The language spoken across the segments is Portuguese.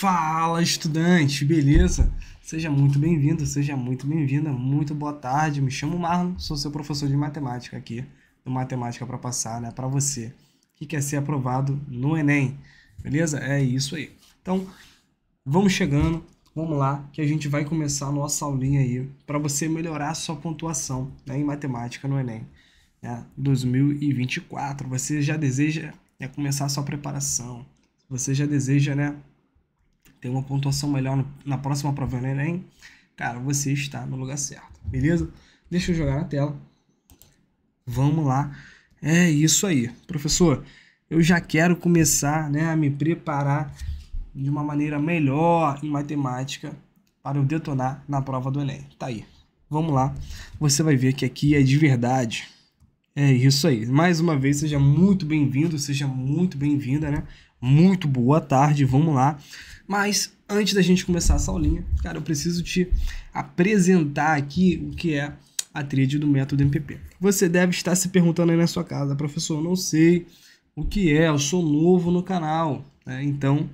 Fala, estudante, beleza? Seja muito bem-vindo, seja muito bem-vinda, muito boa tarde. Me chamo Marlon, sou seu professor de matemática aqui, do Matemática para Passar, né, para você que quer ser aprovado no Enem, beleza? É isso aí. Então, vamos chegando, vamos lá, que a gente vai começar a nossa aulinha aí para você melhorar a sua pontuação né, em matemática no Enem. Né, 2024, você já deseja né, começar a sua preparação, você já deseja, né? tem uma pontuação melhor no, na próxima prova do né, Enem, cara, você está no lugar certo, beleza? Deixa eu jogar na tela. Vamos lá. É isso aí. Professor, eu já quero começar né, a me preparar de uma maneira melhor em matemática para eu detonar na prova do Enem. Tá aí. Vamos lá. Você vai ver que aqui é de verdade. É isso aí. Mais uma vez, seja muito bem-vindo, seja muito bem-vinda, né? Muito boa tarde. Vamos lá. Mas antes da gente começar essa aulinha, cara, eu preciso te apresentar aqui o que é a tríade do método MPP. Você deve estar se perguntando aí na sua casa, professor, eu não sei o que é, eu sou novo no canal, né? então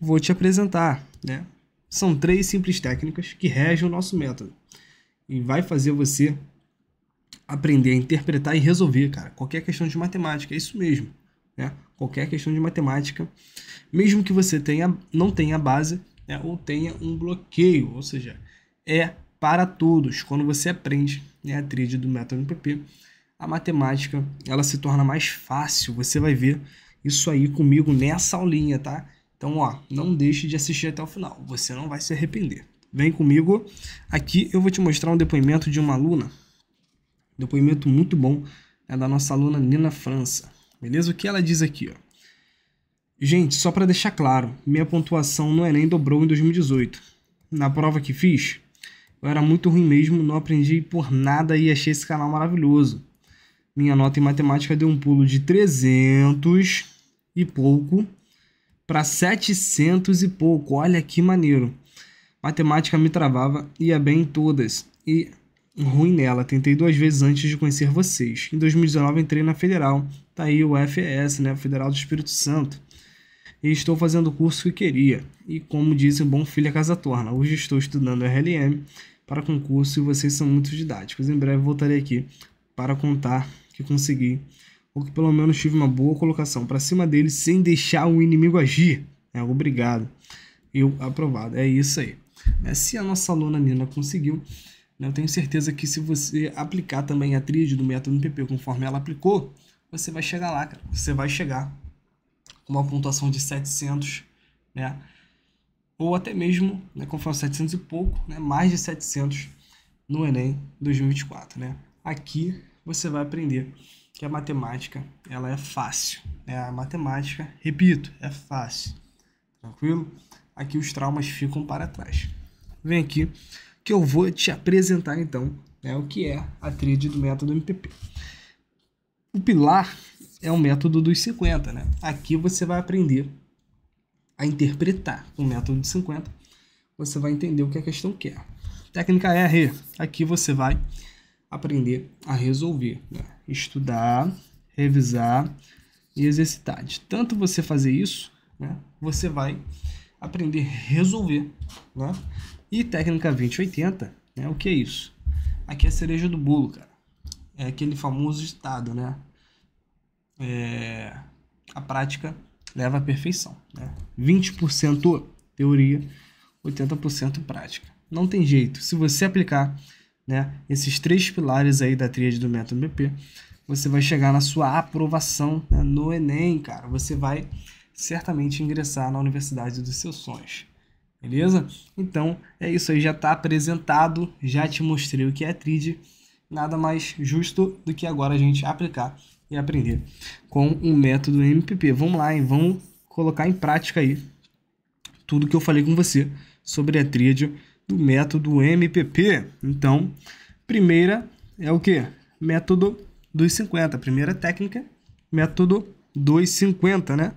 vou te apresentar. Né? São três simples técnicas que regem o nosso método e vai fazer você aprender a interpretar e resolver, cara, qualquer questão de matemática, é isso mesmo. Né? qualquer questão de matemática, mesmo que você tenha, não tenha base né, ou tenha um bloqueio, ou seja, é para todos. Quando você aprende né, a tríade do método MPP, a matemática ela se torna mais fácil. Você vai ver isso aí comigo nessa aulinha, tá? Então, ó, não deixe de assistir até o final. Você não vai se arrepender. Vem comigo. Aqui eu vou te mostrar um depoimento de uma aluna. Depoimento muito bom. É da nossa aluna Nina França. Beleza? O que ela diz aqui, ó. Gente, só para deixar claro, minha pontuação no Enem é dobrou em 2018. Na prova que fiz, eu era muito ruim mesmo, não aprendi por nada e achei esse canal maravilhoso. Minha nota em matemática deu um pulo de 300 e pouco para 700 e pouco. Olha que maneiro. Matemática me travava, ia bem em todas e ruim nela. Tentei duas vezes antes de conhecer vocês. Em 2019 entrei na Federal Tá aí o FES, né, Federal do Espírito Santo. E estou fazendo o curso que queria. E como dizem, bom filho a é casa torna. Hoje estou estudando RLM para concurso e vocês são muito didáticos. Em breve voltarei aqui para contar que consegui, ou que pelo menos tive uma boa colocação para cima dele sem deixar o inimigo agir. É, obrigado. Eu aprovado. É isso aí. É, se a nossa aluna Nina conseguiu, né, eu tenho certeza que se você aplicar também a tríade do método MPP conforme ela aplicou, você vai chegar lá, cara. Você vai chegar com uma pontuação de 700, né? Ou até mesmo, né, conforme 700 e pouco, né, mais de 700 no Enem 2024, né? Aqui você vai aprender que a matemática, ela é fácil. Né? A matemática, repito, é fácil. Tranquilo? Aqui os traumas ficam para trás. Vem aqui que eu vou te apresentar então né, o que é a tríade do método MPP. O pilar é o método dos 50, né? Aqui você vai aprender a interpretar o método de 50. Você vai entender o que a questão quer. Técnica R, aqui você vai aprender a resolver, né? estudar, revisar e exercitar. De tanto você fazer isso, né? você vai aprender a resolver. Né? E técnica 2080, né? o que é isso? Aqui é a cereja do bolo, cara é aquele famoso ditado, né? É, a prática leva à perfeição. Né? 20% teoria, 80% prática. Não tem jeito. Se você aplicar né, esses três pilares aí da tríade do método BP, você vai chegar na sua aprovação né, no Enem, cara. Você vai certamente ingressar na universidade dos seus sonhos. Beleza? Então é isso aí, já está apresentado, já te mostrei o que é a tríade nada mais justo do que agora a gente aplicar e aprender com o um método MPP. Vamos lá, hein? vamos colocar em prática aí tudo que eu falei com você sobre a tríade do método MPP. Então, primeira é o que? Método 250. Primeira técnica, método 250, né?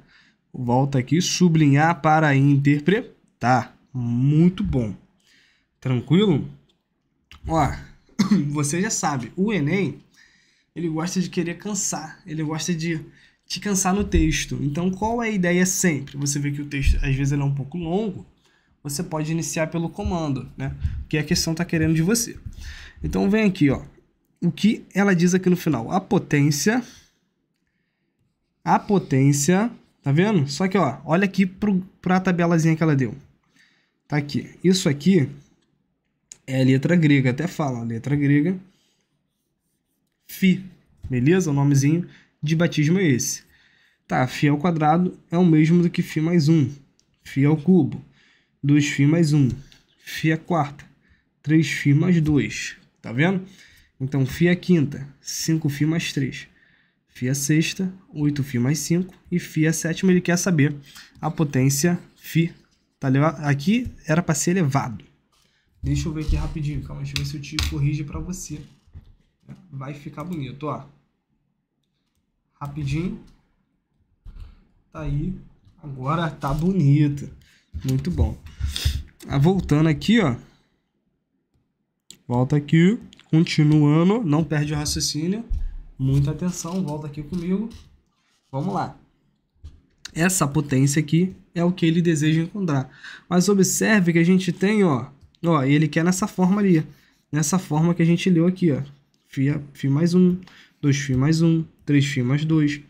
Volta aqui, sublinhar para interpretar. Muito bom. Tranquilo? Ó, você já sabe, o Enem, ele gosta de querer cansar, ele gosta de te cansar no texto. Então, qual é a ideia sempre? Você vê que o texto, às vezes, é um pouco longo, você pode iniciar pelo comando, né? Que a questão está querendo de você. Então, vem aqui, ó. O que ela diz aqui no final? A potência... A potência... Tá vendo? Só que, ó, olha aqui para a tabelazinha que ela deu. Tá aqui. Isso aqui é a letra grega, até fala, letra grega. Fi, beleza? O nomezinho de batismo é esse. Tá, Fi ao quadrado é o mesmo do que Fi mais 1. Fi ao cubo, 2Fi mais 1. Fi à quarta, 3Fi mais 2. Tá vendo? Então, Fi à quinta, 5Fi mais 3. Fi à sexta, 8Fi mais 5. E Fi à sétima, ele quer saber a potência Fi. Tá, aqui era para ser elevado. Deixa eu ver aqui rapidinho, calma, deixa eu ver se eu te corrige para você. Vai ficar bonito, ó. Rapidinho. Tá aí. Agora tá bonito. Muito bom. Ah, voltando aqui, ó. Volta aqui. Continuando. Não perde o raciocínio. Muita atenção. Volta aqui comigo. Vamos lá. Essa potência aqui é o que ele deseja encontrar. Mas observe que a gente tem, ó Ó, ele quer nessa forma ali. Nessa forma que a gente leu aqui, ó. fi mais 1, 2 fi mais 1, 3 fi mais 2.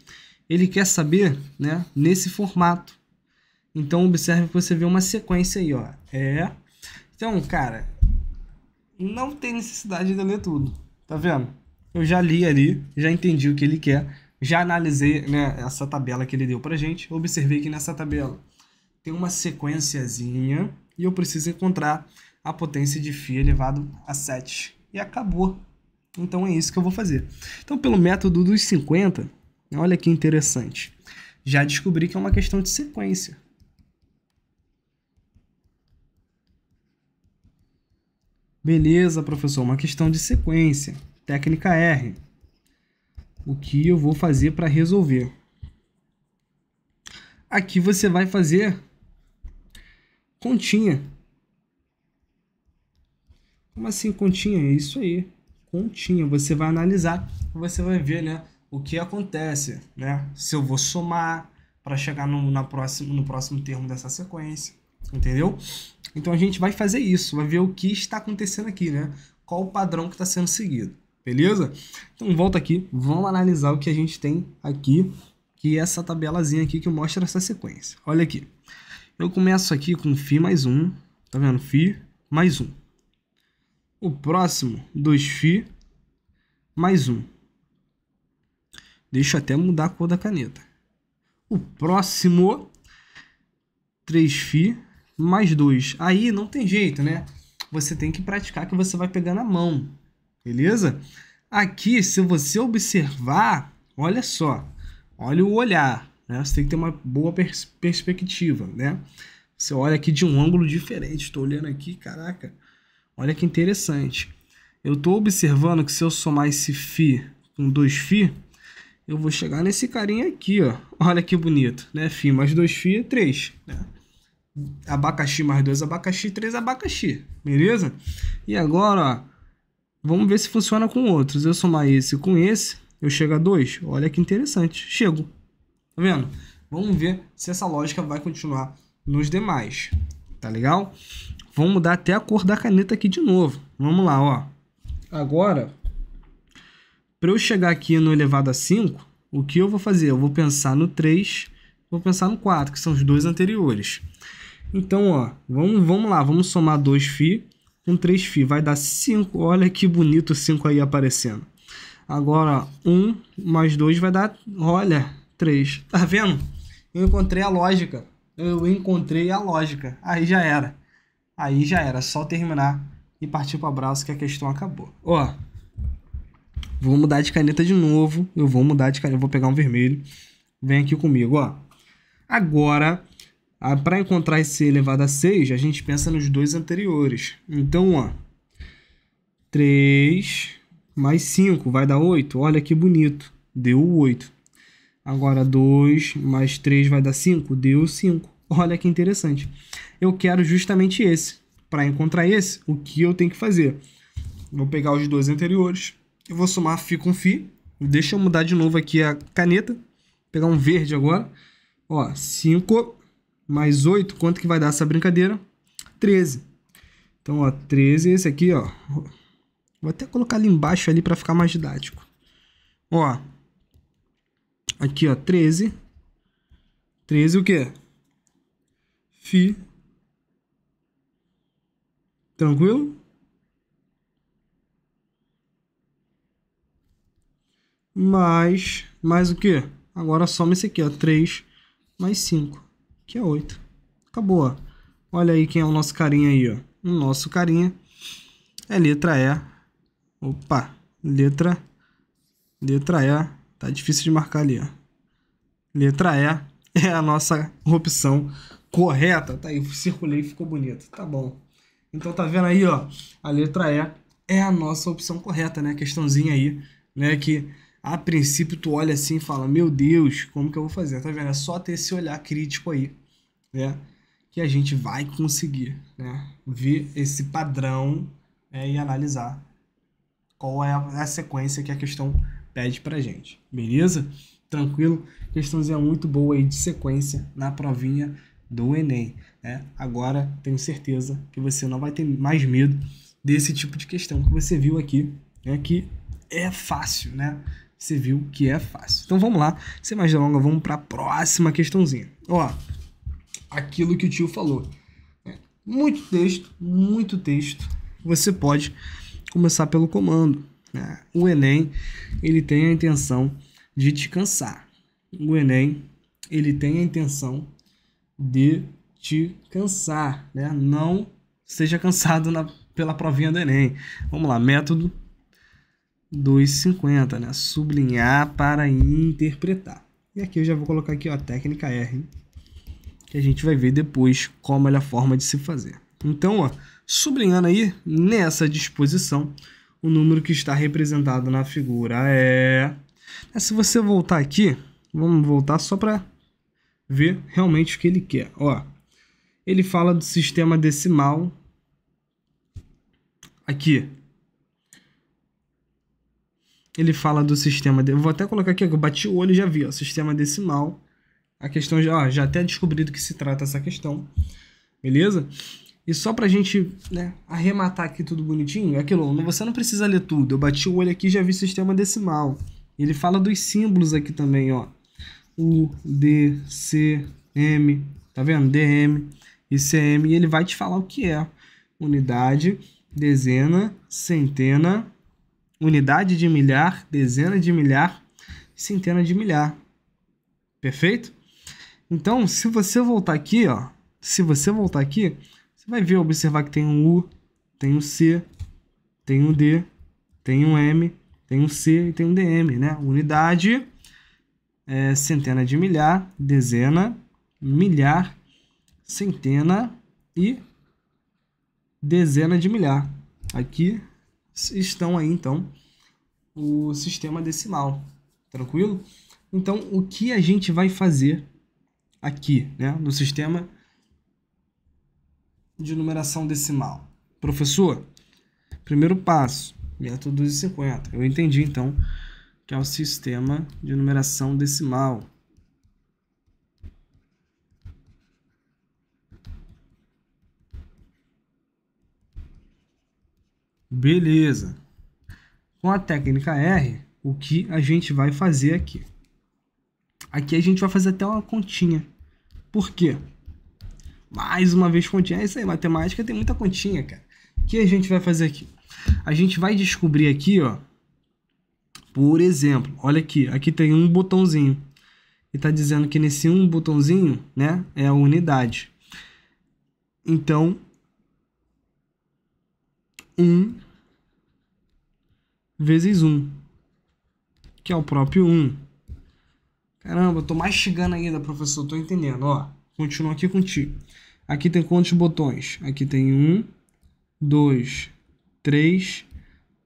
Ele quer saber, né, nesse formato. Então, observe que você vê uma sequência aí, ó. É. Então, cara, não tem necessidade de ler tudo. Tá vendo? Eu já li ali, já entendi o que ele quer, já analisei né, essa tabela que ele deu pra gente, observei que nessa tabela tem uma sequenciazinha e eu preciso encontrar a potência de φ elevado a 7. E acabou. Então é isso que eu vou fazer. Então, pelo método dos 50, olha que interessante. Já descobri que é uma questão de sequência. Beleza, professor, uma questão de sequência. Técnica R. O que eu vou fazer para resolver? Aqui você vai fazer continha como assim continha? É isso aí. Continha. Você vai analisar, você vai ver, né? O que acontece, né? Se eu vou somar para chegar no, na próxima, no próximo termo dessa sequência, entendeu? Então a gente vai fazer isso, vai ver o que está acontecendo aqui, né? Qual o padrão que está sendo seguido, beleza? Então volta aqui, vamos analisar o que a gente tem aqui, que é essa tabelazinha aqui que mostra essa sequência. Olha aqui, eu começo aqui com Φ mais 1, tá vendo? Φ mais 1 o próximo, 2φ mais 1. Deixa eu até mudar a cor da caneta. O próximo, 3φ mais 2. Aí não tem jeito, né? Você tem que praticar que você vai pegar na mão, beleza? Aqui, se você observar, olha só, olha o olhar, né? Você tem que ter uma boa pers perspectiva, né? Você olha aqui de um ângulo diferente, estou olhando aqui, caraca Olha que interessante. Eu estou observando que se eu somar esse Φ com 2Φ, eu vou chegar nesse carinha aqui, ó. Olha que bonito, né? Φ mais 2Φ é 3, né? Abacaxi mais 2, abacaxi, 3, abacaxi. Beleza? E agora, ó, vamos ver se funciona com outros. Eu somar esse com esse, eu chego a 2. Olha que interessante. Chego. Tá vendo? Vamos ver se essa lógica vai continuar nos demais. Tá legal? Vamos mudar até a cor da caneta aqui de novo. Vamos lá, ó. Agora, para eu chegar aqui no elevado a 5, o que eu vou fazer? Eu vou pensar no 3, vou pensar no 4, que são os dois anteriores. Então, ó, vamos, vamos lá, vamos somar 2φ com 3φ, vai dar 5. Olha que bonito o 5 aí aparecendo. Agora, 1 mais 2 vai dar, olha, 3. Tá vendo? Eu encontrei a lógica. Eu encontrei a lógica. Aí já era. Aí já era, só terminar e partir para abraço que a questão acabou. Ó, vou mudar de caneta de novo. Eu vou mudar de caneta, vou pegar um vermelho. Vem aqui comigo, ó. Agora, para encontrar esse elevado a 6, a gente pensa nos dois anteriores. Então, ó, 3 mais 5 vai dar 8. Olha que bonito, deu 8. Agora, 2 mais 3 vai dar 5, deu 5. Olha que interessante eu quero justamente esse. Para encontrar esse, o que eu tenho que fazer? Vou pegar os dois anteriores, eu vou somar Fi com Fi. Deixa eu mudar de novo aqui a caneta, vou pegar um verde agora. Ó, 5 mais 8, quanto que vai dar essa brincadeira? 13. Então, ó, 13 é esse aqui, ó. Vou até colocar ali embaixo ali para ficar mais didático. Ó. Aqui, ó, 13. 13 o quê? Fi Tranquilo? Mais, mais o que? Agora soma esse aqui, ó. 3 mais 5, que é 8. Acabou, ó. Olha aí quem é o nosso carinha aí, ó. O nosso carinha é letra E. Opa, letra, letra E. Tá difícil de marcar ali, ó. Letra E é a nossa opção correta. Tá aí, circulei, ficou bonito. Tá bom. Então tá vendo aí, ó, a letra E é a nossa opção correta, né? A questãozinha aí, né, que a princípio tu olha assim e fala: "Meu Deus, como que eu vou fazer?". Tá vendo? É só ter esse olhar crítico aí, né? Que a gente vai conseguir, né? Ver esse padrão né? e analisar qual é, é a sequência que a questão pede pra gente. Beleza? Tranquilo? Questãozinha muito boa aí de sequência na provinha do Enem. É, agora tenho certeza que você não vai ter mais medo desse tipo de questão que você viu aqui, né? Que é fácil, né? Você viu que é fácil. Então vamos lá, sem mais delongas, vamos para a próxima questãozinha. Ó, aquilo que o tio falou. Né? Muito texto, muito texto. Você pode começar pelo comando. Né? O Enem, ele tem a intenção de te cansar. O Enem, ele tem a intenção de te cansar, né? Não seja cansado na, pela provinha do Enem. Vamos lá, método 250, né? Sublinhar para interpretar. E aqui eu já vou colocar aqui, ó, a técnica R, hein? que a gente vai ver depois qual a melhor forma de se fazer. Então, ó, sublinhando aí, nessa disposição, o número que está representado na figura é... Né, se você voltar aqui, vamos voltar só para ver realmente o que ele quer. Ó, ele fala do sistema decimal. Aqui. Ele fala do sistema. De... Eu vou até colocar aqui, eu bati o olho e já vi, ó. Sistema decimal. A questão já, ó, já até descobri do que se trata essa questão. Beleza? E só pra gente né, arrematar aqui tudo bonitinho, é aquilo, você não precisa ler tudo. Eu bati o olho aqui e já vi sistema decimal. Ele fala dos símbolos aqui também, ó. U, D, C, M, tá vendo? DM. ICM, e ele vai te falar o que é. Unidade, dezena, centena, unidade de milhar, dezena de milhar, centena de milhar. Perfeito? Então, se você voltar aqui, ó, se você voltar aqui, você vai ver, observar que tem um U, tem um C, tem um D, tem um M, tem um C e tem um DM, né? Unidade, é, centena de milhar, dezena, milhar, centena e dezena de milhar. Aqui estão aí, então, o sistema decimal. Tranquilo? Então, o que a gente vai fazer aqui, né, no sistema de numeração decimal? Professor, primeiro passo, método 50. Eu entendi, então, que é o sistema de numeração decimal. Beleza. Com a técnica R, o que a gente vai fazer aqui? Aqui a gente vai fazer até uma continha. Por quê? Mais uma vez continha. É isso aí, matemática tem muita continha, cara. O que a gente vai fazer aqui? A gente vai descobrir aqui, ó. Por exemplo, olha aqui. Aqui tem um botãozinho. E tá dizendo que nesse um botãozinho, né, é a unidade. Então, 1 vezes 1, que é o próprio 1. Caramba, eu tô mastigando ainda, professor, tô entendendo, ó. Continua aqui contigo. Aqui tem quantos botões? Aqui tem 1, 2, 3,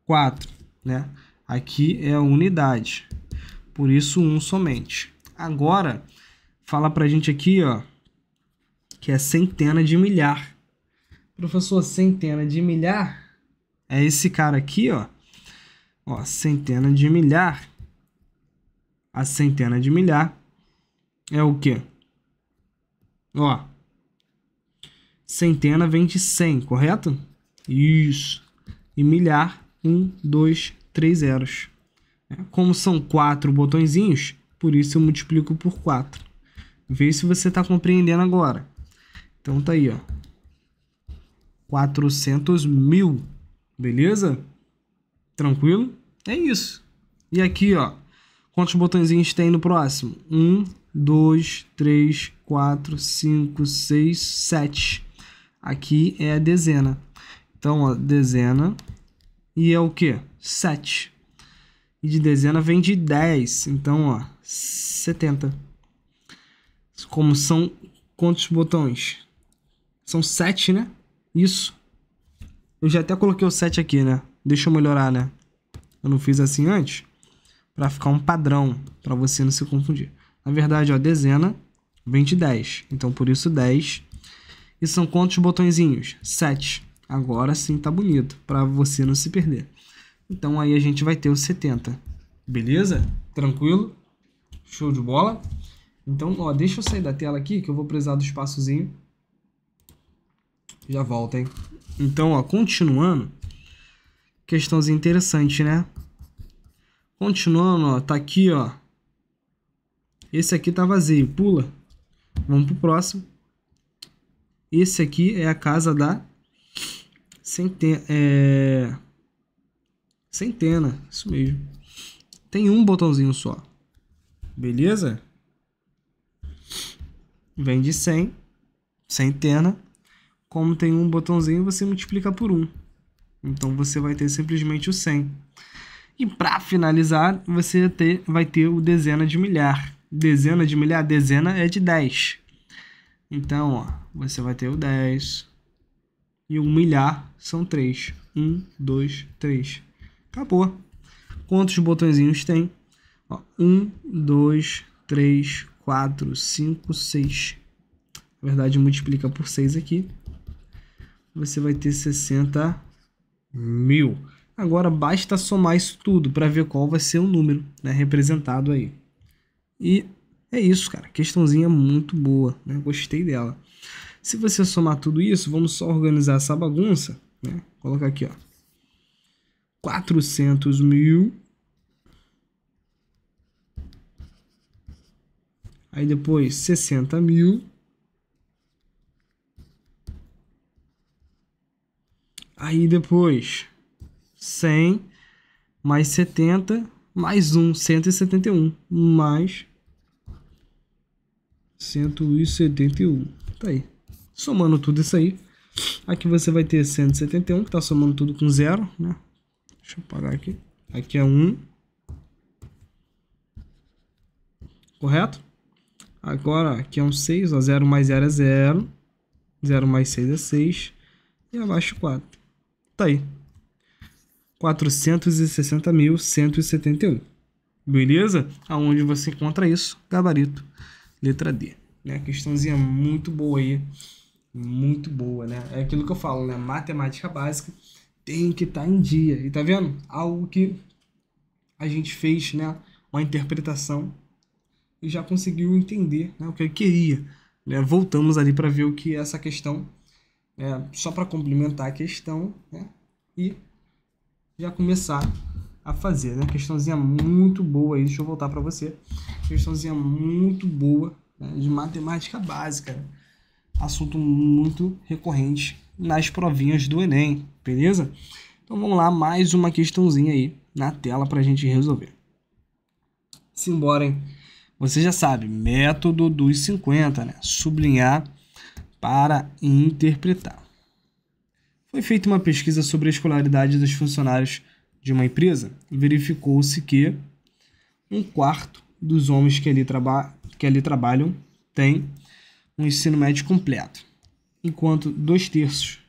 4, né? Aqui é a unidade, por isso 1 somente. Agora, fala pra gente aqui, ó, que é centena de milhar. Professor, centena de milhar é esse cara aqui, ó. Ó, centena de milhar. A centena de milhar é o quê? Ó. Centena vem de 100, correto? Isso. E milhar, um, dois, três zeros. É, como são quatro botõezinhos, por isso eu multiplico por 4. Vê se você está compreendendo agora. Então tá aí, ó. 400 mil. Beleza? Tranquilo? É isso. E aqui, ó, quantos botõezinhos tem no próximo? Um, dois, três, quatro, cinco, seis, sete. Aqui é a dezena. Então, ó, dezena. E é o que? Sete. E de dezena vem de dez. Então, ó, setenta. Como são quantos botões? São sete, né? Isso. Eu já até coloquei o 7 aqui, né? Deixa eu melhorar, né? Eu não fiz assim antes. Pra ficar um padrão, pra você não se confundir. Na verdade, ó, dezena vem de 10. Então, por isso, 10. E são quantos botõezinhos? 7. Agora sim tá bonito, pra você não se perder. Então, aí a gente vai ter os 70. Beleza? Tranquilo? Show de bola? Então, ó, deixa eu sair da tela aqui, que eu vou precisar do espaçozinho. Já volto, hein? Então, ó, continuando, questãozinha interessante, né? Continuando, ó, tá aqui, ó. Esse aqui tá vazio, pula. Vamos pro próximo. Esse aqui é a casa da centena, é... centena, isso mesmo. Tem um botãozinho só. Beleza? Vem de 100, centena, como tem um botãozinho, você multiplica por 1. Então você vai ter simplesmente o 100. E para finalizar, você ter, vai ter o dezena de milhar. Dezena de milhar, dezena é de 10. Então, ó, você vai ter o 10. E um milhar são 3. 1, 2, 3. Acabou. Quantos botõezinhos tem? 1, 2, 3, 4, 5, 6. Na verdade, multiplica por 6 aqui você vai ter 60 mil. Agora basta somar isso tudo para ver qual vai ser o número né, representado aí. E é isso, cara. Questãozinha muito boa, né? Gostei dela. Se você somar tudo isso, vamos só organizar essa bagunça, né? Colocar aqui, ó. 400 mil. Aí depois 60 mil. Aí depois, 100 mais 70 mais 1, 171 mais 171. Tá aí. Somando tudo isso aí. Aqui você vai ter 171, que tá somando tudo com zero, né? Deixa eu parar aqui. Aqui é 1. Correto? Agora aqui é um 6, ó. 0 mais 0 é 0. 0 mais 6 é 6. E abaixo 4. Tá aí. 460.171. Beleza? Aonde você encontra isso? Gabarito, letra D. Né? Questãozinha muito boa aí. Muito boa, né? É aquilo que eu falo, né? Matemática básica tem que estar tá em dia. E tá vendo? Algo que a gente fez, né? Uma interpretação e já conseguiu entender né? o que eu é queria. Né? Voltamos ali para ver o que é essa questão é, só para complementar a questão né? e já começar a fazer. Né? Questãozinha muito boa aí, deixa eu voltar para você. Questãozinha muito boa né? de matemática básica. Né. Assunto muito recorrente nas provinhas do Enem, beleza? Então vamos lá, mais uma questãozinha aí na tela para a gente resolver. Simbora, hein? Você já sabe, método dos 50, né? Sublinhar para interpretar. Foi feita uma pesquisa sobre a escolaridade dos funcionários de uma empresa e verificou-se que um quarto dos homens que ali, que ali trabalham tem um ensino médio completo, enquanto dois terços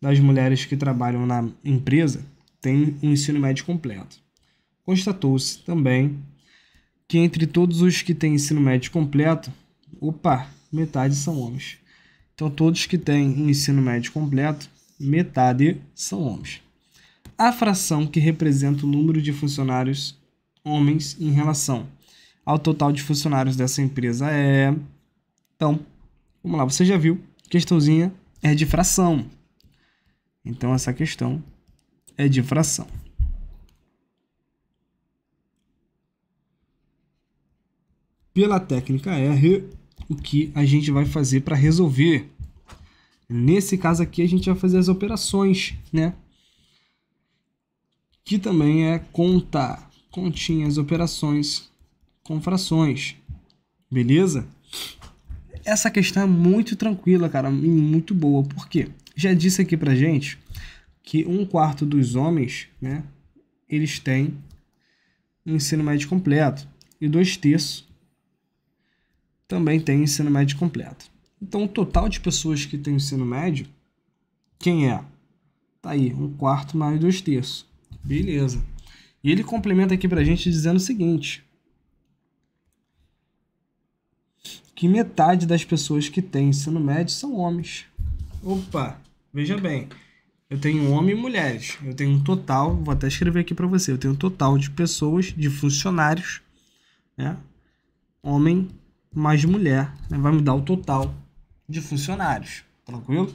das mulheres que trabalham na empresa têm um ensino médio completo. Constatou-se também que entre todos os que têm ensino médio completo, opa, metade são homens. Então, todos que têm um ensino médio completo, metade são homens. A fração que representa o número de funcionários homens em relação ao total de funcionários dessa empresa é. Então, vamos lá, você já viu, questãozinha é de fração. Então, essa questão é de fração. Pela técnica R, o que a gente vai fazer para resolver. Nesse caso aqui, a gente vai fazer as operações, né? Que também é contar, continhas, operações com frações, beleza? Essa questão é muito tranquila, cara, e muito boa. Por quê? Já disse aqui pra gente que um quarto dos homens, né, eles têm um ensino médio completo. E dois terços também tem ensino médio completo. Então, o total de pessoas que tem ensino médio, quem é? Tá aí, um quarto mais dois terços. Beleza. E ele complementa aqui pra gente dizendo o seguinte: que metade das pessoas que têm ensino médio são homens. Opa, veja bem. Eu tenho homens e mulheres. Eu tenho um total, vou até escrever aqui para você. Eu tenho um total de pessoas, de funcionários, né? Homem mais mulher, né? vai me dar o total de funcionários, tranquilo?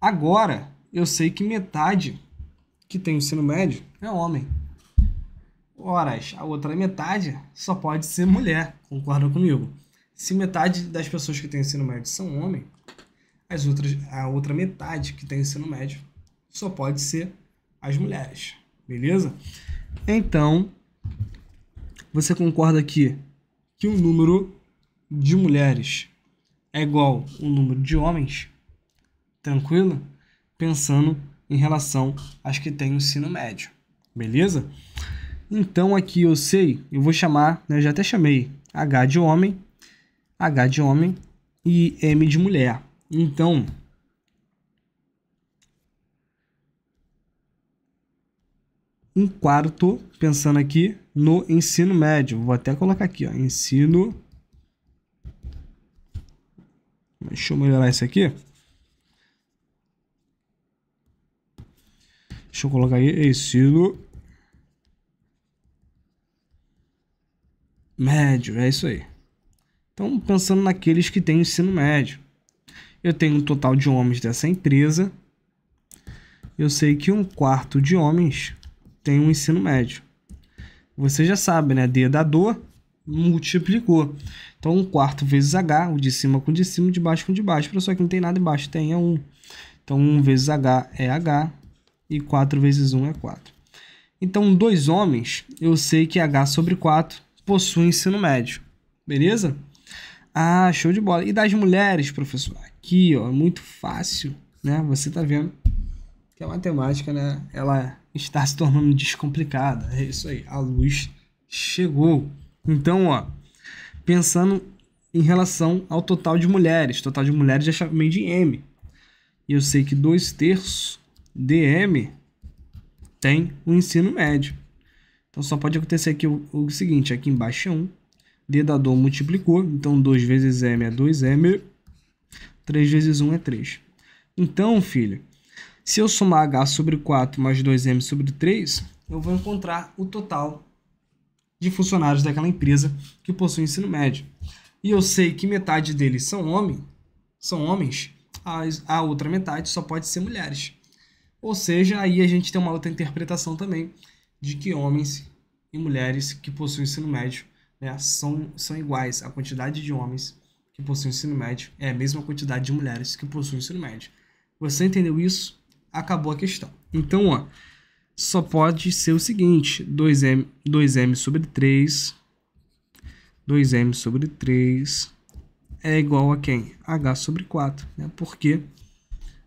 Agora, eu sei que metade que tem ensino médio é homem. Horas, a outra metade só pode ser mulher, concorda comigo? Se metade das pessoas que têm ensino médio são homem, as outras, a outra metade que tem ensino médio só pode ser as mulheres, beleza? Então, você concorda aqui que o número de mulheres é igual o número de homens, tranquilo? Pensando em relação às que têm o ensino médio, beleza? Então aqui eu sei, eu vou chamar, né, eu já até chamei H de homem, H de homem e M de mulher. Então, um quarto, pensando aqui no ensino médio, vou até colocar aqui, ó, ensino Deixa eu melhorar isso aqui. Deixa eu colocar aí estilo médio, é isso aí. Então, pensando naqueles que têm ensino médio. Eu tenho um total de homens dessa empresa. Eu sei que um quarto de homens tem um ensino médio. Você já sabe, né? Dedador. É dor multiplicou. Então, um quarto vezes h, o de cima com o de cima, o de baixo com o de baixo. Para só que não tem nada embaixo, tem é 1. Então, 1 vezes h é h e 4 vezes 1 é 4. Então, dois homens, eu sei que h sobre 4 possui ensino médio. Beleza? Ah, show de bola. E das mulheres, professor? Aqui, ó, é muito fácil, né? Você tá vendo que a matemática, né, ela está se tornando descomplicada. É isso aí, a luz chegou. Então, ó, pensando em relação ao total de mulheres, total de mulheres já chamei de M. E eu sei que 2 terços de M tem o ensino médio. Então só pode acontecer aqui o, o seguinte, aqui embaixo é 1, um, dedador multiplicou, então 2 vezes M é 2M, 3 vezes 1 é 3. Então, filho, se eu somar H sobre 4 mais 2M sobre 3, eu vou encontrar o total de funcionários daquela empresa que possui ensino médio. E eu sei que metade deles são homens, são homens, a outra metade só pode ser mulheres. Ou seja, aí a gente tem uma outra interpretação também de que homens e mulheres que possuem ensino médio né, são, são iguais. A quantidade de homens que possuem ensino médio é a mesma quantidade de mulheres que possuem ensino médio. Você entendeu isso? Acabou a questão. Então, ó, só pode ser o seguinte, 2m, 2m sobre 3, 2m sobre 3 é igual a quem? H sobre 4, né? porque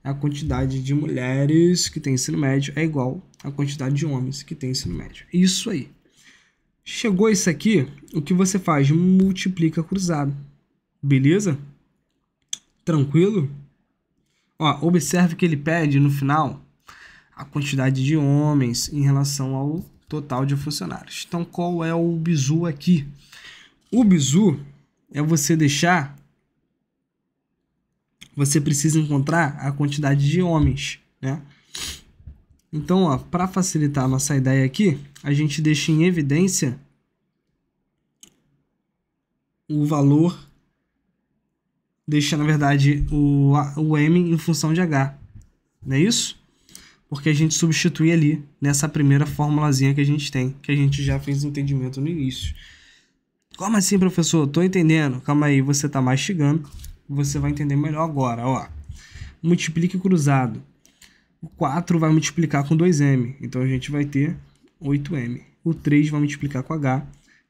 a quantidade de mulheres que tem ensino médio é igual à quantidade de homens que tem ensino médio. Isso aí. Chegou isso aqui, o que você faz? Multiplica cruzado. Beleza? Tranquilo? Ó, observe que ele pede no final a quantidade de homens em relação ao total de funcionários. Então, qual é o bizu aqui? O bizu é você deixar. Você precisa encontrar a quantidade de homens, né? Então, para facilitar a nossa ideia aqui, a gente deixa em evidência o valor, deixa na verdade o, o M em função de H, não é isso? porque a gente substitui ali nessa primeira formulazinha que a gente tem, que a gente já fez entendimento no início. Como assim, professor? Tô entendendo. Calma aí, você tá mastigando. Você vai entender melhor agora, ó. Multiplique cruzado. O 4 vai multiplicar com 2m, então a gente vai ter 8m. O 3 vai multiplicar com h,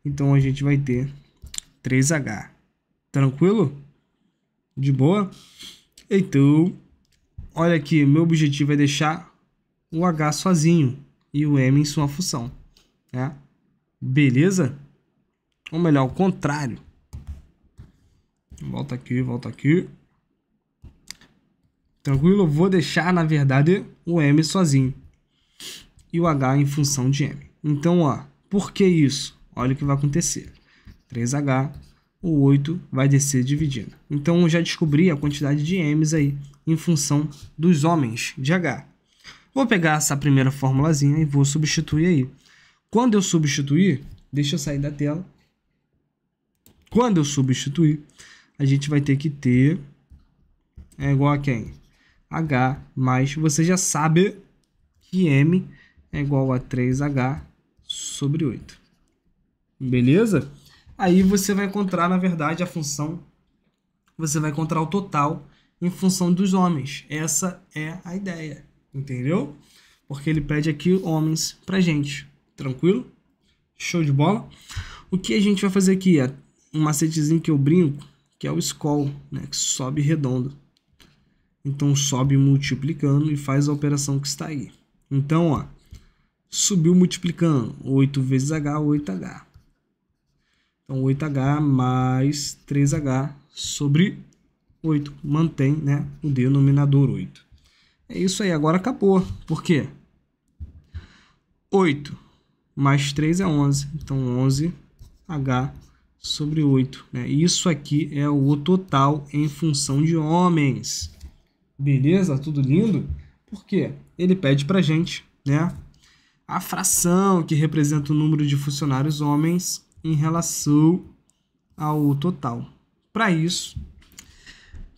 então a gente vai ter 3h. Tranquilo? De boa? Então, olha aqui, meu objetivo é deixar o H sozinho e o M em sua função. Né? Beleza? Ou melhor, o contrário. Volta aqui, volta aqui. Tranquilo? Vou deixar, na verdade, o M sozinho. E o H em função de M. Então, ó, por que isso? Olha o que vai acontecer. 3H, o 8 vai descer dividindo. Então, eu já descobri a quantidade de M's aí em função dos homens de H. Vou pegar essa primeira formulazinha e vou substituir aí. Quando eu substituir, deixa eu sair da tela. Quando eu substituir, a gente vai ter que ter é igual a quem? H mais, você já sabe que M é igual a 3H sobre 8. Beleza? Aí você vai encontrar, na verdade, a função, você vai encontrar o total em função dos homens. Essa é a ideia entendeu? Porque ele pede aqui homens pra gente, tranquilo? Show de bola? O que a gente vai fazer aqui é um macetezinho que eu brinco, que é o scroll, né, que sobe redondo. Então sobe multiplicando e faz a operação que está aí. Então, ó, subiu multiplicando 8 vezes h, 8h. Então 8h mais 3h sobre 8, mantém, né, o denominador 8. É isso aí, agora acabou. Por quê? 8 mais 3 é 11. Então, 11H sobre 8. Né? Isso aqui é o total em função de homens. Beleza? Tudo lindo? Por quê? Ele pede para gente né, a fração que representa o número de funcionários homens em relação ao total. Para isso,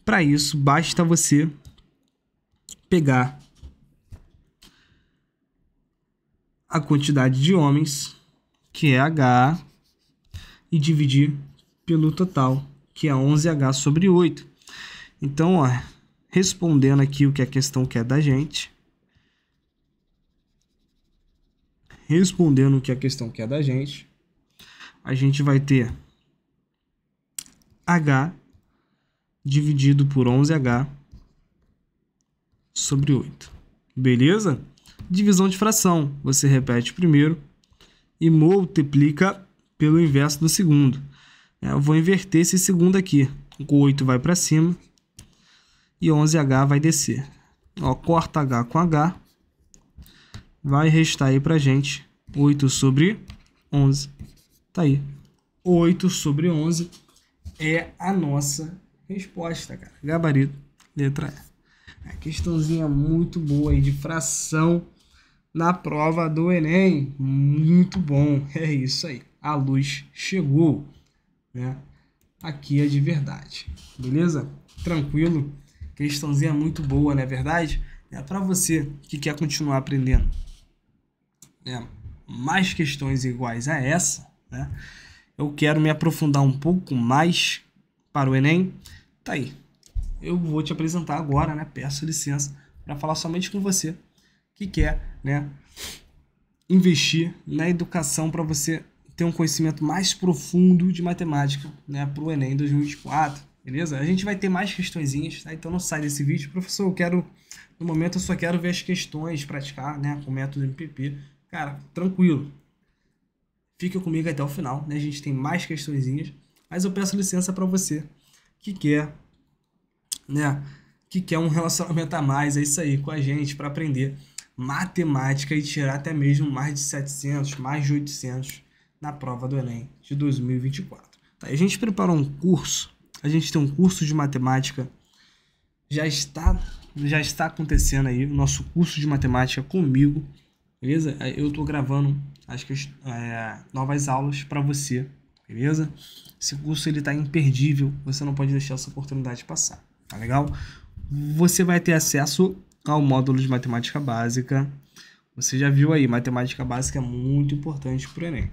para isso, basta você pegar a quantidade de homens, que é H, e dividir pelo total, que é 11H sobre 8. Então, ó, respondendo aqui o que a questão quer da gente, respondendo o que a questão quer da gente, a gente vai ter H dividido por 11H sobre 8. Beleza? Divisão de fração. Você repete primeiro e multiplica pelo inverso do segundo. É, eu vou inverter esse segundo aqui. O 8 vai para cima e 11H vai descer. Ó, corta H com H. Vai restar aí para gente 8 sobre 11. Tá aí. 8 sobre 11 é a nossa resposta, cara. Gabarito, letra E. A questãozinha muito boa aí de fração na prova do Enem. Muito bom, é isso aí. A luz chegou, né? Aqui é de verdade, beleza? Tranquilo? Questãozinha muito boa, não é verdade? É para você que quer continuar aprendendo né? mais questões iguais a essa, né? Eu quero me aprofundar um pouco mais para o Enem. Tá aí, eu vou te apresentar agora, né? Peço licença para falar somente com você que quer, é, né, investir na educação para você ter um conhecimento mais profundo de matemática, né, para o Enem 2024, beleza? A gente vai ter mais questõezinhas, tá? Então não sai desse vídeo, professor. Eu quero, no momento, eu só quero ver as questões, praticar, né, com o método MPP. Cara, tranquilo. Fica comigo até o final, né? A gente tem mais questõezinhas, mas eu peço licença para você que quer é né, que quer um relacionamento a mais, é isso aí, com a gente para aprender matemática e tirar até mesmo mais de 700, mais de 800 na prova do Enem de 2024. Tá, a gente preparou um curso, a gente tem um curso de matemática, já está, já está acontecendo aí o nosso curso de matemática comigo, beleza? Eu estou gravando as é, novas aulas para você, beleza? Esse curso ele está imperdível, você não pode deixar essa oportunidade passar tá legal? Você vai ter acesso ao módulo de matemática básica. Você já viu aí, matemática básica é muito importante para o Enem.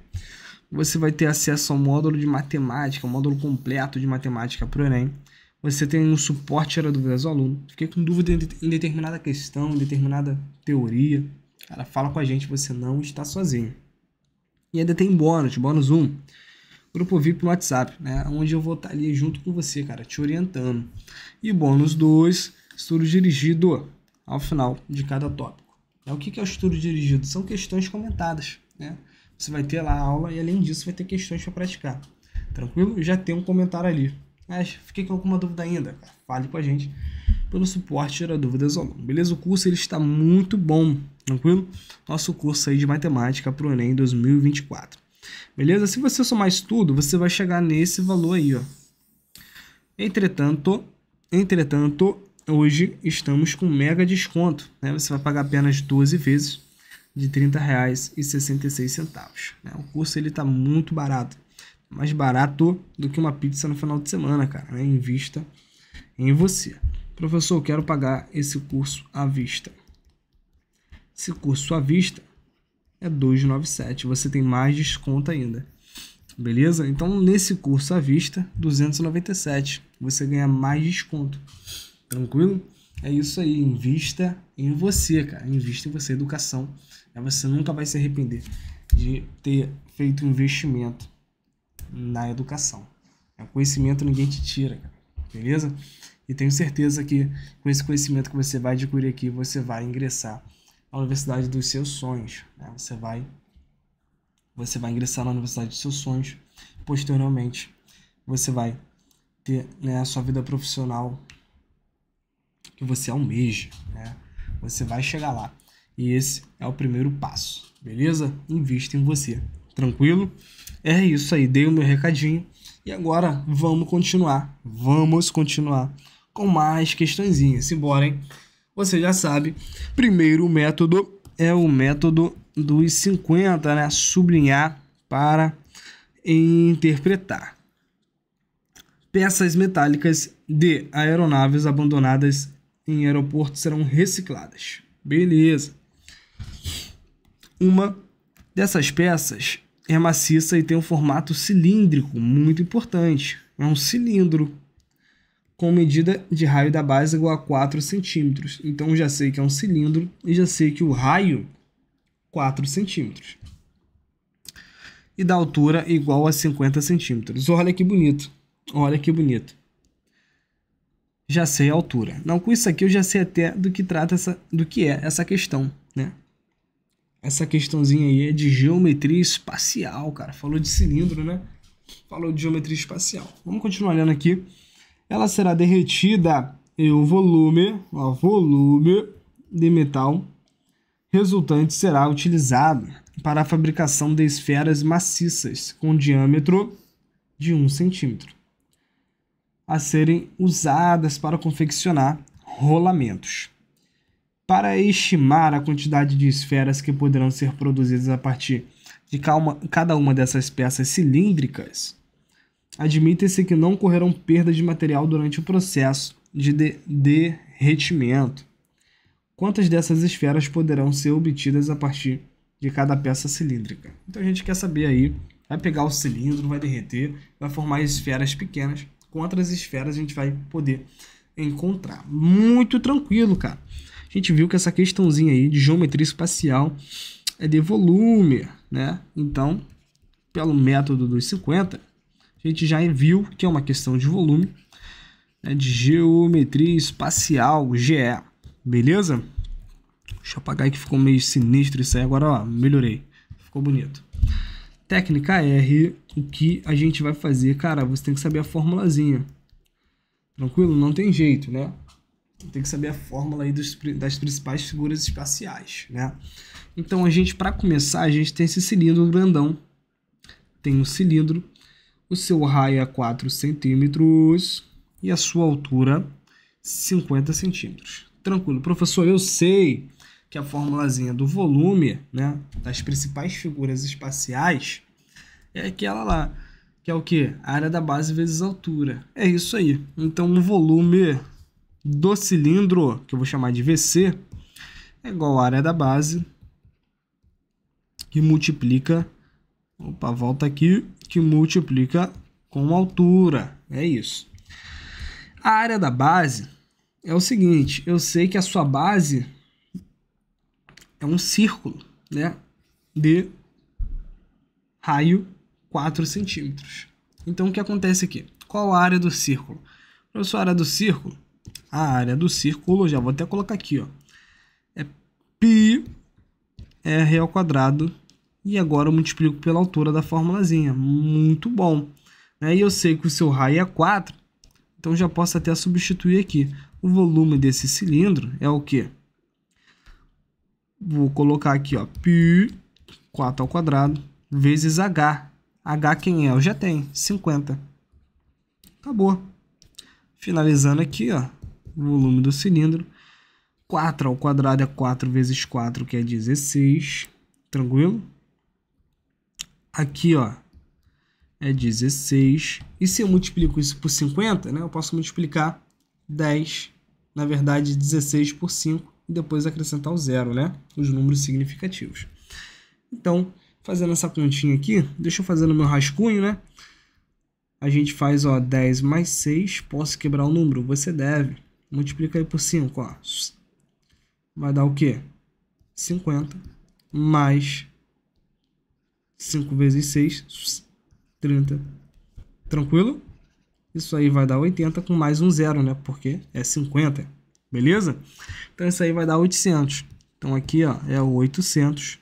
Você vai ter acesso ao módulo de matemática, ao módulo completo de matemática para o Enem. Você tem um suporte para dúvidas do aluno. Fiquei com dúvida em determinada questão, em determinada teoria. Cara, fala com a gente, você não está sozinho. E ainda tem bônus, bônus 1. Um grupo VIP no WhatsApp, né? Onde eu vou estar ali junto com você, cara, te orientando. E bônus 2, estudo dirigido ao final de cada tópico. Né? O que é o estudo dirigido? São questões comentadas, né? Você vai ter lá a aula e além disso vai ter questões para praticar. Tranquilo? Já tem um comentário ali. Mas fiquei com alguma dúvida ainda, cara. fale com a gente pelo suporte Tira Dúvidas ou não. Beleza? O curso ele está muito bom, tranquilo? Nosso curso aí de matemática para o Enem 2024. Beleza? Se você somar isso tudo, você vai chegar nesse valor aí, ó. Entretanto, entretanto, hoje estamos com mega desconto, né? Você vai pagar apenas 12 vezes de R$ 30,66, né? O curso ele tá muito barato. Mais barato do que uma pizza no final de semana, cara, né? Invista em você. Professor, eu quero pagar esse curso à vista. Esse curso à vista é 297. Você tem mais desconto ainda. Beleza? Então, nesse curso à vista, 297. Você ganha mais desconto. Tranquilo? É isso aí. Invista em você, cara. Invista em você. Educação. Aí é você nunca vai se arrepender de ter feito um investimento na educação. É conhecimento ninguém te tira, cara. Beleza? E tenho certeza que com esse conhecimento que você vai adquirir aqui, você vai ingressar universidade dos seus sonhos. Né? Você vai você vai ingressar na universidade dos seus sonhos. Posteriormente, você vai ter né, a sua vida profissional que você almeja. Né? Você vai chegar lá. E esse é o primeiro passo, beleza? Invista em você. Tranquilo? É isso aí, dei o meu recadinho. E agora vamos continuar. Vamos continuar com mais questõezinhas. Simbora, hein? você já sabe. Primeiro método é o método dos 50, né? Sublinhar para interpretar. Peças metálicas de aeronaves abandonadas em aeroportos serão recicladas. Beleza. Uma dessas peças é maciça e tem um formato cilíndrico, muito importante. É um cilindro com medida de raio da base igual a 4 centímetros. Então já sei que é um cilindro e já sei que o raio 4 centímetros. E da altura igual a 50 centímetros. Olha que bonito. Olha que bonito. Já sei a altura. Não, com isso aqui eu já sei até do que trata essa, do que é essa questão, né? Essa questãozinha aí é de geometria espacial, cara. Falou de cilindro, né? Falou de geometria espacial. Vamos continuar olhando aqui ela será derretida em um volume, ó, volume de metal resultante será utilizado para a fabricação de esferas maciças com diâmetro de 1 centímetro, a serem usadas para confeccionar rolamentos. Para estimar a quantidade de esferas que poderão ser produzidas a partir de cada uma dessas peças cilíndricas, admitem se que não ocorreram perdas de material durante o processo de, de derretimento. Quantas dessas esferas poderão ser obtidas a partir de cada peça cilíndrica? Então a gente quer saber aí, vai pegar o cilindro, vai derreter, vai formar esferas pequenas. Quantas esferas a gente vai poder encontrar? Muito tranquilo, cara. A gente viu que essa questãozinha aí de geometria espacial é de volume, né? Então, pelo método dos 50, a gente já viu que é uma questão de volume, né, de geometria espacial, GE, beleza? Deixa eu apagar que ficou meio sinistro isso aí, agora ó, melhorei, ficou bonito. Técnica R, o que a gente vai fazer? Cara, você tem que saber a formulazinha, tranquilo? Não tem jeito, né? Tem que saber a fórmula aí dos, das principais figuras espaciais, né? Então a gente, para começar, a gente tem esse cilindro grandão, tem um cilindro o seu raio é 4 centímetros e a sua altura 50 centímetros. Tranquilo. Professor, eu sei que a formulazinha do volume né, das principais figuras espaciais é aquela lá, que é o que? Área da base vezes altura. É isso aí. Então, o volume do cilindro, que eu vou chamar de VC, é igual à área da base e multiplica Opa, volta aqui que multiplica com altura. É isso. A área da base é o seguinte, eu sei que a sua base é um círculo, né? De raio 4 centímetros. Então, o que acontece aqui? Qual a área do círculo? Professor, a área do círculo? A área do círculo, já vou até colocar aqui, ó. É πr ao quadrado e agora eu multiplico pela altura da formulazinha. Muito bom. Né? E eu sei que o seu raio é 4, então já posso até substituir aqui. O volume desse cilindro é o quê? Vou colocar aqui, ó, π, 4 ao quadrado, vezes h. h quem é? Eu já tenho, 50. Acabou. Finalizando aqui, ó, o volume do cilindro. 4 ao quadrado é 4 vezes 4, que é 16. Tranquilo? aqui, ó, é 16. E se eu multiplico isso por 50, né, eu posso multiplicar 10, na verdade 16 por 5, e depois acrescentar o zero, né, os números significativos. Então, fazendo essa continha aqui, deixa eu fazer no meu rascunho, né, a gente faz, ó, 10 mais 6, posso quebrar o número? Você deve. Multiplica aí por 5, ó. Vai dar o quê? 50 mais 5 vezes 6, 30. Tranquilo? Isso aí vai dar 80 com mais um zero, né? Porque é 50. Beleza? Então isso aí vai dar 800. Então aqui ó, é o 800.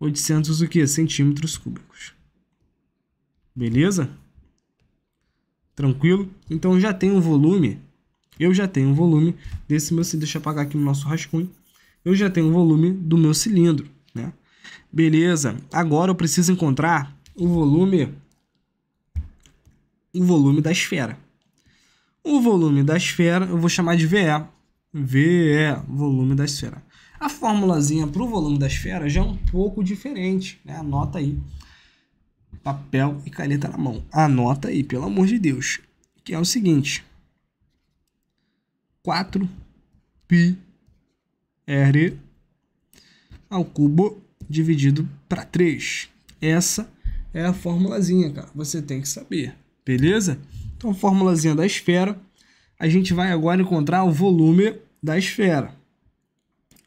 800 o quê? Centímetros cúbicos. Beleza? Tranquilo? Então já tem o um volume. Eu já tenho o um volume desse meu cilindro. Deixa eu apagar aqui no nosso rascunho. Eu já tenho o um volume do meu cilindro. Beleza. Agora eu preciso encontrar o volume o volume da esfera. O volume da esfera eu vou chamar de VE. VE, volume da esfera. A formulazinha para o volume da esfera já é um pouco diferente, né? Anota aí. Papel e caneta na mão. Anota aí, pelo amor de Deus. Que é o seguinte. 4 pi r ao cubo dividido para 3. Essa é a formulazinha, cara. Você tem que saber, beleza? Então, formulazinha da esfera. A gente vai agora encontrar o volume da esfera.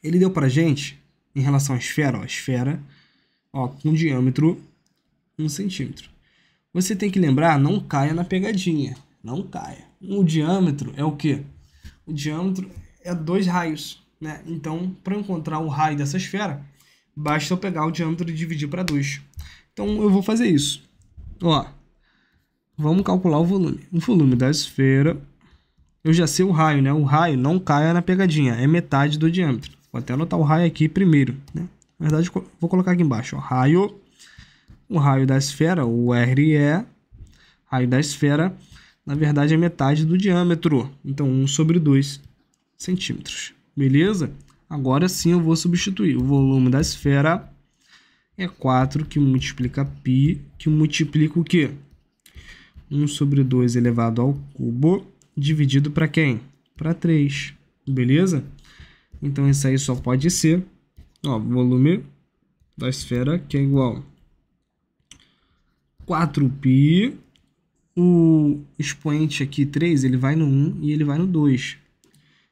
Ele deu para gente, em relação à esfera, ó, a esfera ó, com diâmetro 1 centímetro. Você tem que lembrar, não caia na pegadinha. Não caia. O diâmetro é o quê? O diâmetro é dois raios. Né? Então, para encontrar o raio dessa esfera, Basta eu pegar o diâmetro e dividir para 2. Então eu vou fazer isso. Ó, vamos calcular o volume. O volume da esfera, eu já sei o raio, né? O raio não caia na pegadinha, é metade do diâmetro. Vou até anotar o raio aqui primeiro, né? Na verdade, vou colocar aqui embaixo, ó, raio, o raio da esfera, o RE, raio da esfera, na verdade é metade do diâmetro, então 1 sobre 2 centímetros, beleza? Agora sim eu vou substituir. O volume da esfera é 4 que multiplica π, que multiplica o quê? 1 sobre 2 elevado ao cubo, dividido para quem? Para 3, beleza? Então isso aí só pode ser, o volume da esfera que é igual a 4π, o expoente aqui 3, ele vai no 1 e ele vai no 2.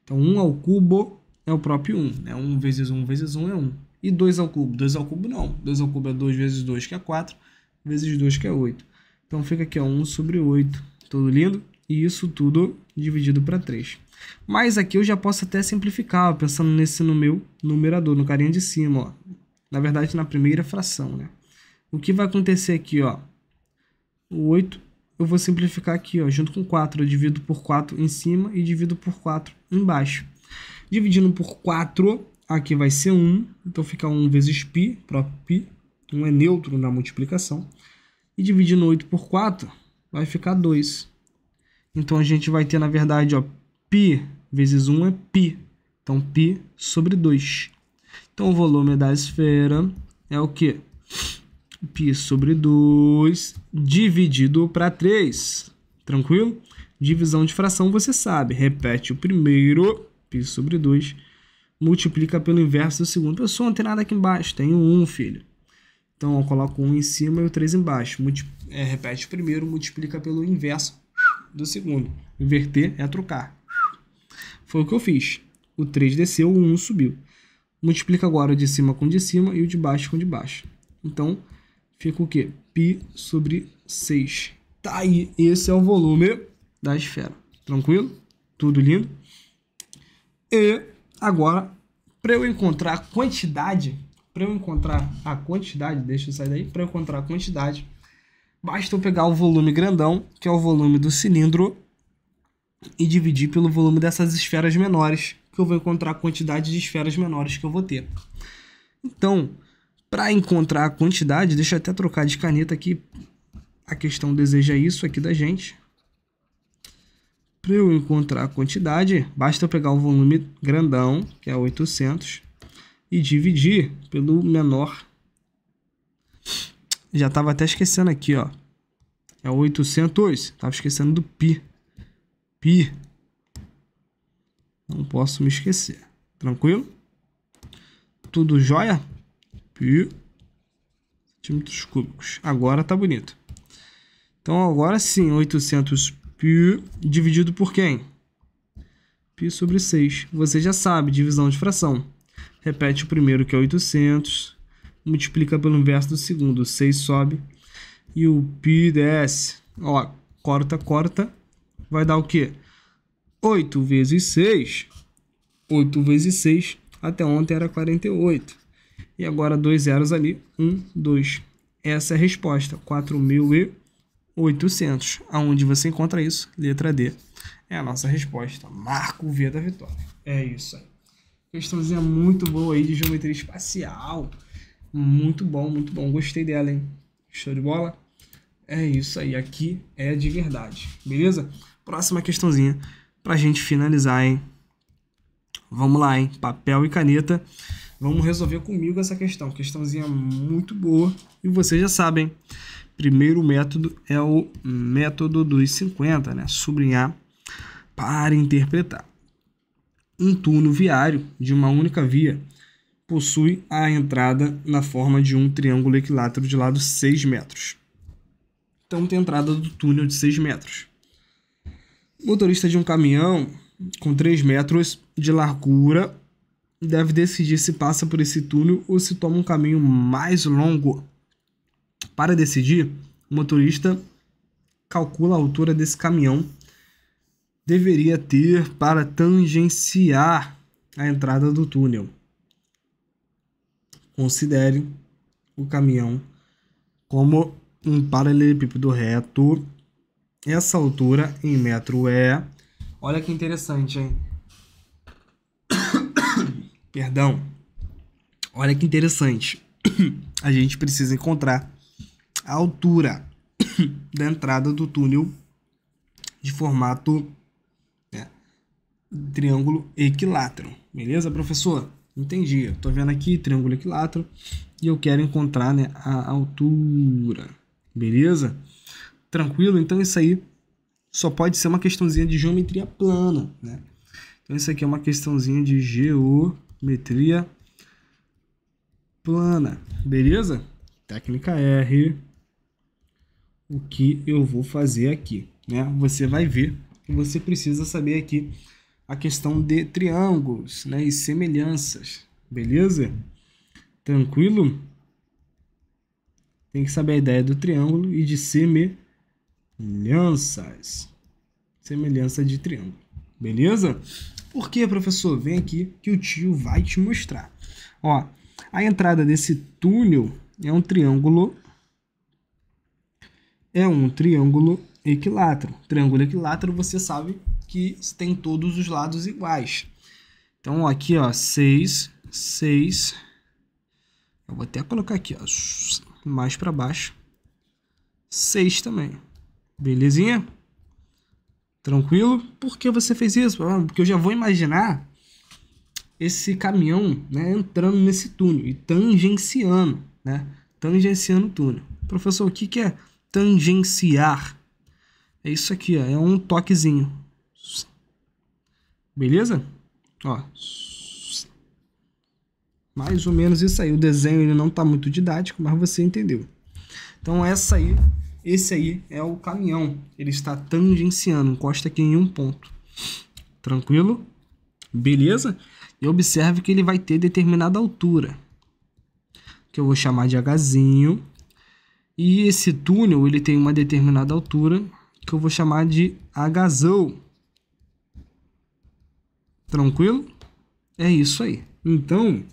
Então 1 ao cubo é o próprio 1, né? 1 vezes 1 vezes 1 é 1. E 2 ao cubo? 2 ao cubo não. 2 ao cubo é 2 vezes 2, que é 4, vezes 2, que é 8. Então fica aqui ó, 1 sobre 8. Tudo lindo? E isso tudo dividido para 3. Mas aqui eu já posso até simplificar, ó, pensando nesse no meu numerador, no carinha de cima. Ó. Na verdade, na primeira fração. Né? O que vai acontecer aqui? Ó? O 8 eu vou simplificar aqui, ó, junto com 4. Eu divido por 4 em cima e divido por 4 embaixo. Dividindo por 4, aqui vai ser 1, então fica 1 vezes π, próprio π, 1 é neutro na multiplicação. E dividindo 8 por 4, vai ficar 2. Então a gente vai ter, na verdade, ó, π vezes 1 é π, então π sobre 2. Então o volume da esfera é o quê? π sobre 2 dividido para 3. Tranquilo? Divisão de fração você sabe. Repete o primeiro π sobre 2, multiplica pelo inverso do segundo. Eu sou não tem nada aqui embaixo, tem um filho. Então, eu coloco um em cima e o 3 embaixo. Multi é, repete o primeiro, multiplica pelo inverso do segundo. Inverter é trocar. Foi o que eu fiz. O 3 desceu, o 1 subiu. Multiplica agora o de cima com o de cima e o de baixo com o de baixo. Então, fica o quê? Pi sobre 6. Tá aí, esse é o volume da esfera. Tranquilo? Tudo lindo? E agora, para eu encontrar a quantidade, para eu encontrar a quantidade, deixa eu sair daí, para eu encontrar a quantidade, basta eu pegar o volume grandão, que é o volume do cilindro, e dividir pelo volume dessas esferas menores, que eu vou encontrar a quantidade de esferas menores que eu vou ter. Então, para encontrar a quantidade, deixa eu até trocar de caneta aqui, a questão deseja isso aqui da gente. Para eu encontrar a quantidade, basta eu pegar o volume grandão, que é 800, e dividir pelo menor. Já estava até esquecendo aqui, ó. É 800, estava esquecendo do pi. Pi. Não posso me esquecer. Tranquilo? Tudo jóia? Pi. Centímetros cúbicos. Agora tá bonito. Então agora sim, 800 π dividido por quem? π sobre 6. Você já sabe, divisão de fração. Repete o primeiro, que é 800, multiplica pelo inverso do segundo, 6 sobe e o π desce. Ó, corta, corta, vai dar o quê? 8 vezes 6, 8 vezes 6, até ontem era 48. E agora dois zeros ali, 1, 2. Essa é a resposta, 4.000 e... 800. Aonde você encontra isso? Letra D. É a nossa resposta. Marco V da vitória. É isso aí. Questãozinha muito boa aí de geometria espacial. Muito bom, muito bom. Gostei dela, hein? Show de bola? É isso aí. Aqui é de verdade. Beleza? Próxima questãozinha pra gente finalizar, hein? Vamos lá, hein? Papel e caneta. Vamos resolver comigo essa questão. Questãozinha muito boa. E vocês já sabem primeiro método é o método dos 50, né? sublinhar para interpretar. Um túnel viário de uma única via possui a entrada na forma de um triângulo equilátero de lado 6 metros. Então tem entrada do túnel de 6 metros. Motorista de um caminhão com 3 metros de largura deve decidir se passa por esse túnel ou se toma um caminho mais longo para decidir, o motorista calcula a altura desse caminhão deveria ter para tangenciar a entrada do túnel. Considere o caminhão como um paralelepípedo reto. Essa altura em metro é. Olha que interessante, hein? Perdão. Olha que interessante. A gente precisa encontrar a altura da entrada do túnel de formato né, triângulo equilátero. Beleza, professor? Entendi. Estou vendo aqui triângulo equilátero e eu quero encontrar né, a altura. Beleza? Tranquilo? Então isso aí só pode ser uma questãozinha de geometria plana. Né? Então isso aqui é uma questãozinha de geometria plana. Beleza? Técnica R o que eu vou fazer aqui. Né? Você vai ver que você precisa saber aqui a questão de triângulos né? e semelhanças, beleza? Tranquilo? Tem que saber a ideia do triângulo e de semelhanças. Semelhança de triângulo, beleza? Por que, professor? Vem aqui que o tio vai te mostrar. Ó, a entrada desse túnel é um triângulo é um triângulo equilátero. Triângulo equilátero você sabe que tem todos os lados iguais. Então, ó, aqui, ó, 6, 6. Eu vou até colocar aqui, ó, mais para baixo. 6 também. Belezinha? Tranquilo? Por que você fez isso? Ah, porque eu já vou imaginar esse caminhão né, entrando nesse túnel e tangenciando, né? Tangenciando o túnel. Professor, o que, que é tangenciar. É isso aqui, ó, é um toquezinho. Beleza? Ó. Mais ou menos isso aí. O desenho ele não está muito didático, mas você entendeu. Então essa aí, esse aí é o caminhão. Ele está tangenciando, encosta aqui em um ponto. Tranquilo? Beleza? E observe que ele vai ter determinada altura, que eu vou chamar de hzinho e esse túnel ele tem uma determinada altura que eu vou chamar de agazão. Tranquilo? É isso aí. Então,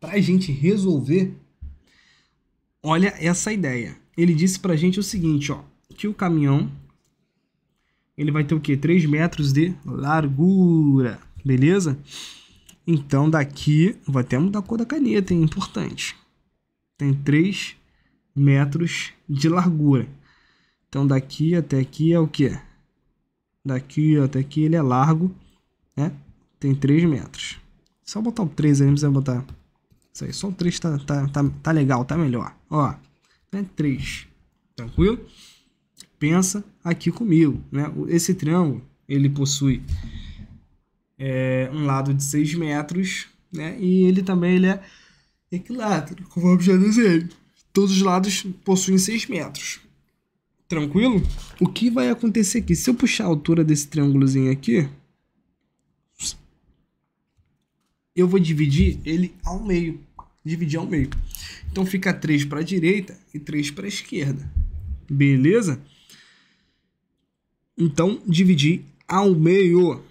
para a gente resolver, olha essa ideia. Ele disse para a gente o seguinte, ó, que o caminhão ele vai ter o quê? 3 metros de largura, beleza? Então daqui, vou até mudar a cor da caneta, é importante. Tem 3 metros de largura. Então daqui até aqui é o que? Daqui até aqui ele é largo, né? Tem 3 metros. Só botar o 3 aí, não precisa botar... Isso aí, só o 3 tá, tá, tá, tá legal, tá melhor. Ó, é né? 3. Tranquilo? Pensa aqui comigo, né? Esse triângulo, ele possui é, um lado de 6 metros, né? E ele também ele é equilátero, conforme já desenho. Todos os lados possuem 6 metros. Tranquilo? O que vai acontecer aqui? Se eu puxar a altura desse triângulozinho aqui, eu vou dividir ele ao meio. Dividir ao meio. Então fica 3 para a direita e 3 para a esquerda. Beleza? Então, dividi ao meio.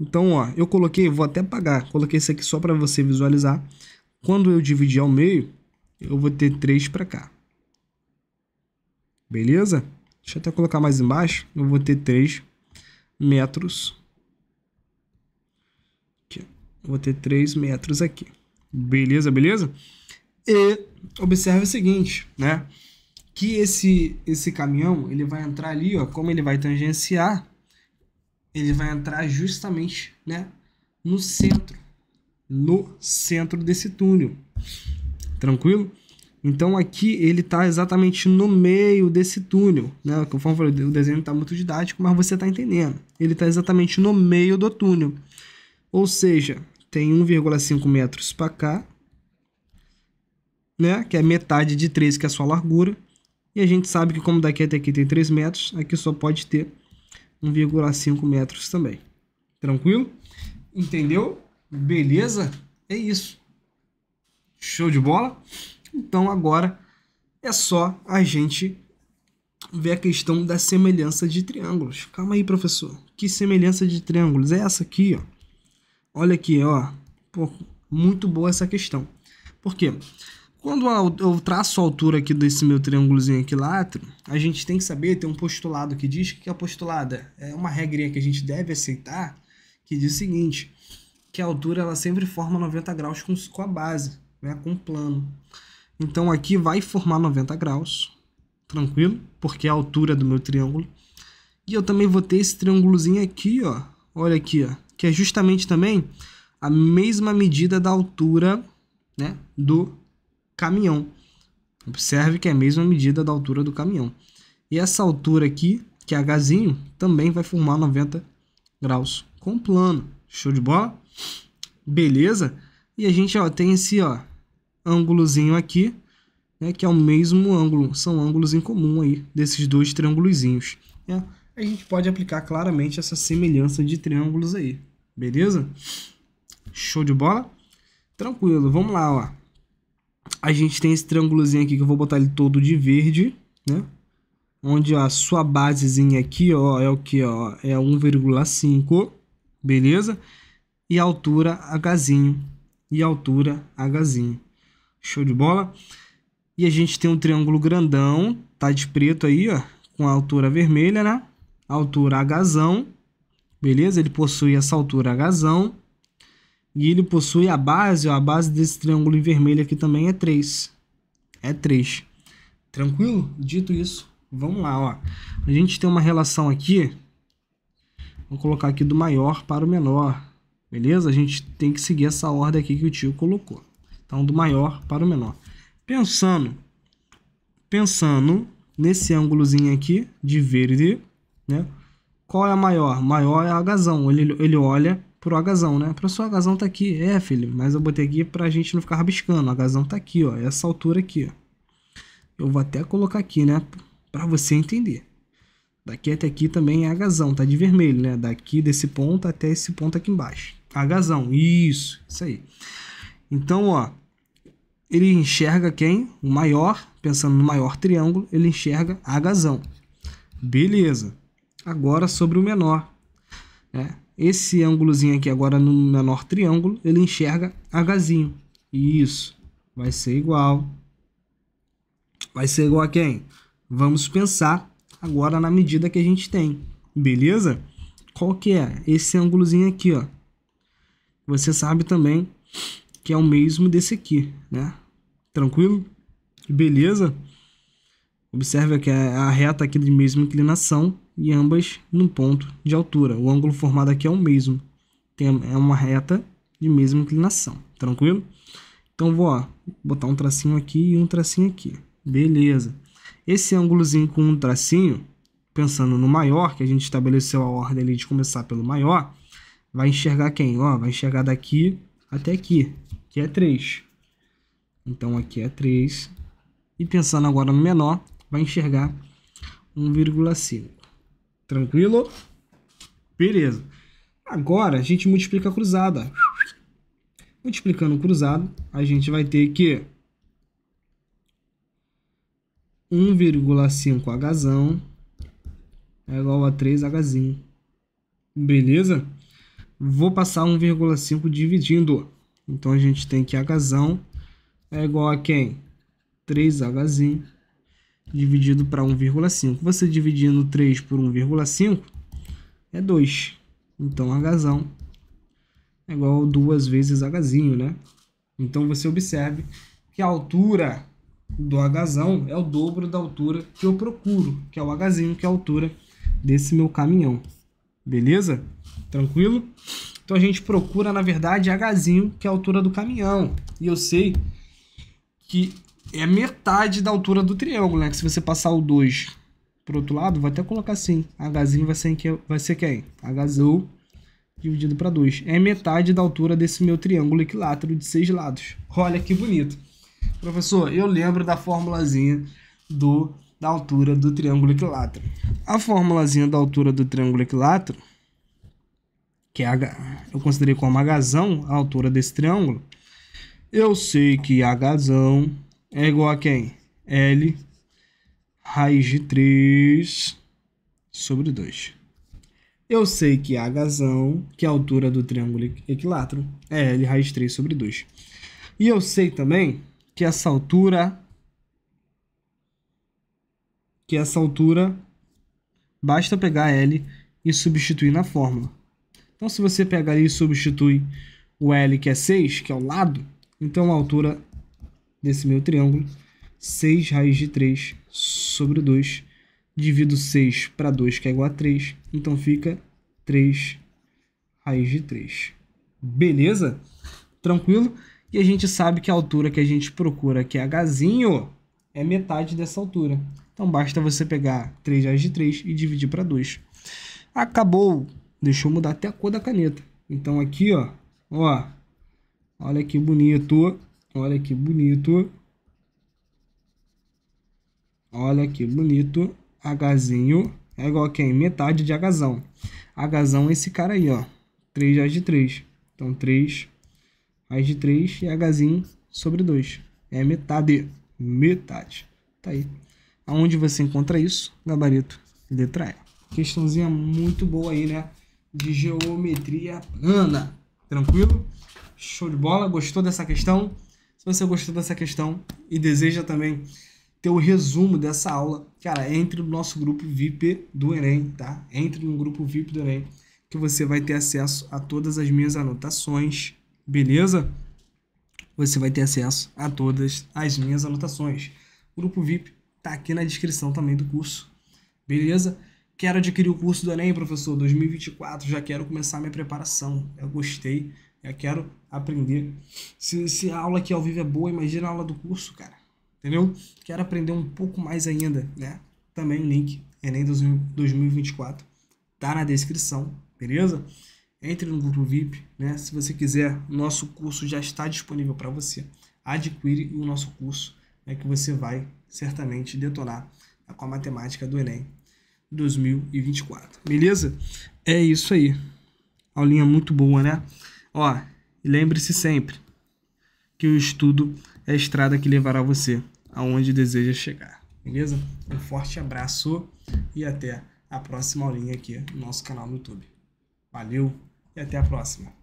Então, ó, eu coloquei, vou até apagar, coloquei isso aqui só para você visualizar. Quando eu dividi ao meio, eu vou ter 3 para cá. Beleza? Deixa eu até colocar mais embaixo. Eu vou ter 3 metros. Aqui. Eu vou ter 3 metros aqui. Beleza, beleza? E observe o seguinte, né? Que esse, esse caminhão, ele vai entrar ali, ó. Como ele vai tangenciar, ele vai entrar justamente, né? No centro. No centro desse túnel tranquilo? Então aqui ele está exatamente no meio desse túnel, né? Conforme eu falei, o desenho está muito didático, mas você está entendendo. Ele está exatamente no meio do túnel. Ou seja, tem 1,5 metros para cá, né? Que é metade de 3, que é a sua largura. E a gente sabe que como daqui até aqui tem 3 metros, aqui só pode ter 1,5 metros também. Tranquilo? Entendeu? Beleza? É isso. Show de bola? Então agora é só a gente ver a questão da semelhança de triângulos. Calma aí, professor. Que semelhança de triângulos? É essa aqui, ó. Olha aqui, ó. Pô, muito boa essa questão. Por quê? Quando eu traço a altura aqui desse meu triângulozinho equilátero, a gente tem que saber, tem um postulado que diz que a postulada é uma regrinha que a gente deve aceitar, que diz o seguinte, que a altura ela sempre forma 90 graus com, com a base né, com plano. Então aqui vai formar 90 graus, tranquilo, porque é a altura do meu triângulo. E eu também vou ter esse triângulozinho aqui, ó, olha aqui, ó, que é justamente também a mesma medida da altura né, do caminhão. Observe que é a mesma medida da altura do caminhão. E essa altura aqui, que é Hzinho, também vai formar 90 graus com plano. Show de bola? Beleza? E a gente ó, tem esse ângulozinho aqui, né, que é o mesmo ângulo, são ângulos em comum aí desses dois triângulozinhos. Né? A gente pode aplicar claramente essa semelhança de triângulos aí, beleza? Show de bola? Tranquilo, vamos lá, ó. A gente tem esse triângulozinho aqui que eu vou botar ele todo de verde, né? Onde ó, a sua basezinha aqui, ó, é o que, é 1,5, beleza? E a altura hzinho e altura Hzinho. Show de bola? E a gente tem um triângulo grandão, tá de preto aí, ó, com a altura vermelha, né? altura Hzão, beleza? Ele possui essa altura Hzão. E ele possui a base, ó, a base desse triângulo em vermelho aqui também é 3. É 3. Tranquilo? Dito isso, vamos lá, ó. A gente tem uma relação aqui, vou colocar aqui do maior para o menor. Beleza? A gente tem que seguir essa ordem aqui que o tio colocou. Então, do maior para o menor. Pensando, pensando nesse ângulozinho aqui de verde, né? Qual é a maior? Maior é a agazão. Ele, ele olha pro agazão, né? Para sua agazão tá aqui. É, filho, mas eu botei aqui a gente não ficar rabiscando. A agazão tá aqui, ó, essa altura aqui, ó. Eu vou até colocar aqui, né, para você entender. Daqui até aqui também é agazão, tá de vermelho, né? Daqui desse ponto até esse ponto aqui embaixo. Agazão, isso, isso aí. Então, ó, ele enxerga quem? O maior, pensando no maior triângulo, ele enxerga agazão. Beleza. Agora sobre o menor. Né? Esse ângulozinho aqui agora no menor triângulo, ele enxerga agazinho. Isso. Vai ser igual. Vai ser igual a quem? Vamos pensar agora na medida que a gente tem, beleza? Qual que é? Esse ângulozinho aqui, ó. Você sabe também que é o mesmo desse aqui, né? Tranquilo? Beleza? Observe que é a reta aqui de mesma inclinação e ambas no ponto de altura. O ângulo formado aqui é o mesmo. Tem, é uma reta de mesma inclinação, tranquilo? Então vou ó, botar um tracinho aqui e um tracinho aqui. Beleza. Esse ângulozinho com um tracinho, pensando no maior, que a gente estabeleceu a ordem ali de começar pelo maior, vai enxergar quem? Ó, vai enxergar daqui até aqui, que é 3. Então aqui é 3. E pensando agora no menor, vai enxergar 1,5. Tranquilo? Beleza. Agora a gente multiplica a cruzada. Multiplicando o cruzado, a gente vai ter que 1,5Hzão é igual a 3Hzinho. Beleza? Vou passar 1,5 dividindo. Então a gente tem que Hzão é igual a quem? 3Hzinho dividido para 1,5. Você dividindo 3 por 1,5 é 2. Então Hzão é igual a 2 vezes Hzinho, né? Então você observe que a altura do agasão é o dobro da altura que eu procuro, que é o agasinho, que é a altura desse meu caminhão. Beleza? Tranquilo? Então a gente procura, na verdade, agasinho, que é a altura do caminhão. E eu sei que é metade da altura do triângulo, né? Que se você passar o 2 pro outro lado, vou até colocar assim. agasinho vai ser, vai ser quem? Hzou dividido para 2. É metade da altura desse meu triângulo equilátero de seis lados. Olha que bonito. Professor, eu lembro da formulazinha do, da altura do triângulo equilátero. A formulazinha da altura do triângulo equilátero, que é H, eu considerei como Hzão, a altura desse triângulo, eu sei que Hzão é igual a quem? L raiz de 3 sobre 2. Eu sei que Hzão, que é a altura do triângulo equilátero, é L raiz de 3 sobre 2. E eu sei também que essa altura que essa altura basta pegar L e substituir na fórmula. Então se você pegar e substituir o L que é 6, que é o lado, então a altura desse meu triângulo, 6 raiz de 3 sobre 2, divido 6 para 2 que é igual a 3, então fica 3 raiz de 3. Beleza? Tranquilo? E a gente sabe que a altura que a gente procura, que é Hzinho, é metade dessa altura. Então basta você pegar 3 reais de 3 e dividir para 2. Acabou. Deixa eu mudar até a cor da caneta. Então aqui, ó, ó. Olha que bonito. Olha que bonito. Olha que bonito. Hzinho é igual a quem? Metade de Hzão. Hzão é esse cara aí, ó. 3 reais de 3. Então 3 raiz de 3 é hzinho sobre 2. É metade. Metade. Tá aí. Aonde você encontra isso? Gabarito letra E. Questãozinha muito boa aí, né? De geometria plana. Tranquilo? Show de bola? Gostou dessa questão? Se você gostou dessa questão e deseja também ter o resumo dessa aula, cara, entre no nosso grupo VIP do Enem, tá? Entre no grupo VIP do Enem, que você vai ter acesso a todas as minhas anotações, beleza? Você vai ter acesso a todas as minhas anotações. O grupo VIP tá aqui na descrição também do curso, beleza? Quero adquirir o curso do Enem, professor, 2024, já quero começar minha preparação. Eu gostei, eu quero aprender. Se, se a aula aqui ao vivo é boa, imagina a aula do curso, cara. Entendeu? Quero aprender um pouco mais ainda, né? Também o link Enem 2024 tá na descrição, beleza? entre no grupo VIP, né? Se você quiser, nosso curso já está disponível para você. Adquire o nosso curso, né, que você vai certamente detonar com a matemática do Enem 2024. Beleza? É isso aí. Aulinha muito boa, né? Ó, lembre-se sempre que o estudo é a estrada que levará você aonde deseja chegar. Beleza? Um forte abraço e até a próxima aulinha aqui no nosso canal no YouTube. Valeu! e até a próxima.